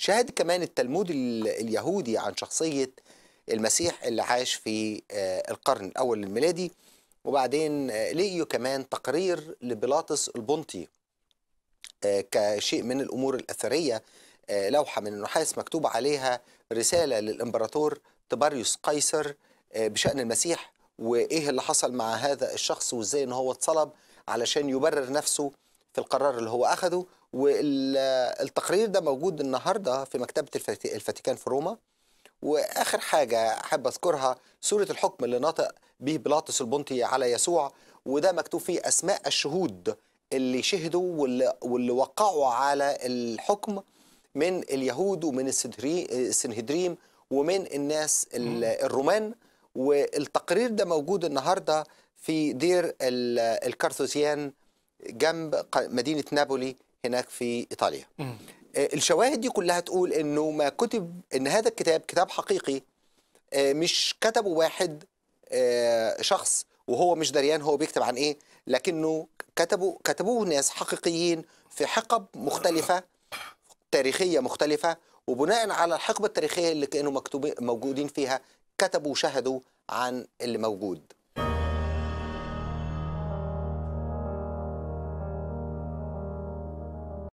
شهد كمان التلمود اليهودي عن شخصية المسيح اللي عاش في آه، القرن الأول الميلادي وبعدين آه، لقيوا كمان تقرير لبيلاطس البنطي آه، كشيء من الأمور الأثرية لوحة من النحاس مكتوب عليها رسالة للإمبراطور تباريوس قيصر بشأن المسيح وإيه اللي حصل مع هذا الشخص وإزاي إن هو اتصلب علشان يبرر نفسه في القرار اللي هو أخذه والتقرير ده موجود النهارده في مكتبه الفاتيكان في روما واخر حاجه احب اذكرها سوره الحكم اللي نطق به بيلاطس البنطي على يسوع وده مكتوب فيه اسماء الشهود اللي شهدوا واللي وقعوا على الحكم من اليهود ومن السنهدريم ومن الناس الرومان والتقرير ده موجود النهارده في دير الكارثوسيان جنب مدينه نابولي هناك في ايطاليا آه، الشواهد دي كلها تقول انه ما كتب ان هذا الكتاب كتاب حقيقي آه، مش كتبه واحد آه، شخص وهو مش دريان هو بيكتب عن ايه لكنه كتبوا كتبوه ناس حقيقيين في حقب مختلفه تاريخيه مختلفه وبناء على الحقبه التاريخيه اللي كانوا مكتوبين موجودين فيها كتبوا وشهدوا عن اللي موجود